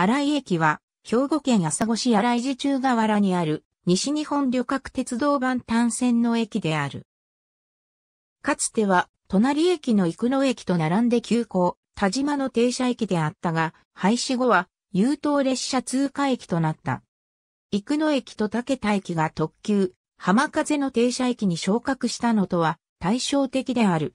新井駅は、兵庫県朝来市新井寺中河原にある、西日本旅客鉄道版単線の駅である。かつては、隣駅の生野駅と並んで急行、田島の停車駅であったが、廃止後は、優等列車通過駅となった。生野駅と竹田駅が特急、浜風の停車駅に昇格したのとは、対照的である。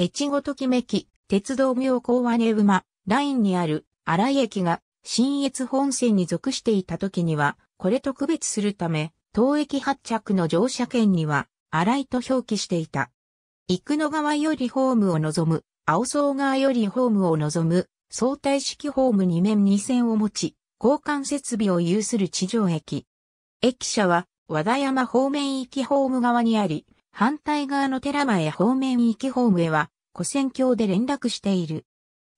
越後ときめき、鉄道妙高和根馬、ラインにある、新井駅が新越本線に属していた時には、これと区別するため、東駅発着の乗車券には、荒井と表記していた。生野川よりホームを望む、青草川よりホームを望む、相対式ホーム2面2線を持ち、交換設備を有する地上駅。駅舎は、和田山方面行きホーム側にあり、反対側の寺前方面行きホームへは、古線橋で連絡している。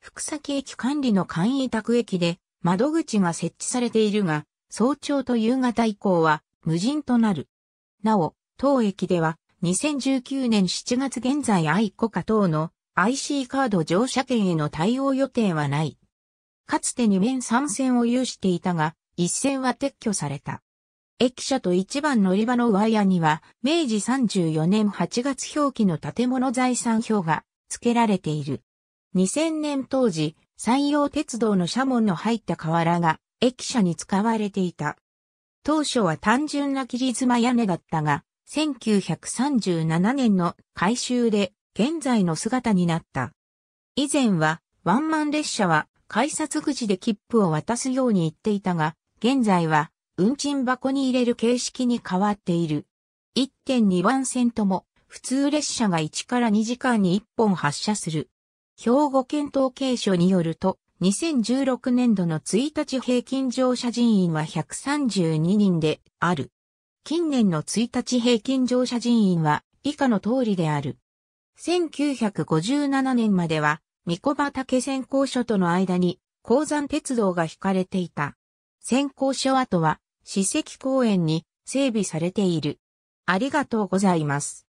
福崎駅管理の簡易宅駅で、窓口が設置されているが、早朝と夕方以降は無人となる。なお、当駅では2019年7月現在愛国家等の IC カード乗車券への対応予定はない。かつて2面3線を有していたが、1線は撤去された。駅舎と1番乗り場のワイヤには、明治34年8月表記の建物財産表が付けられている。2000年当時、山陽鉄道の車門の入った瓦が駅舎に使われていた。当初は単純な切妻屋根だったが、1937年の改修で現在の姿になった。以前はワンマン列車は改札口で切符を渡すように言っていたが、現在は運賃箱に入れる形式に変わっている。1.2番線とも普通列車が1から2時間に1本発車する。兵庫県統計所によると、2016年度の1日平均乗車人員は132人である。近年の1日平均乗車人員は以下の通りである。1957年までは、三子畑先行所との間に、鉱山鉄道が引かれていた。先行所跡は、史跡公園に整備されている。ありがとうございます。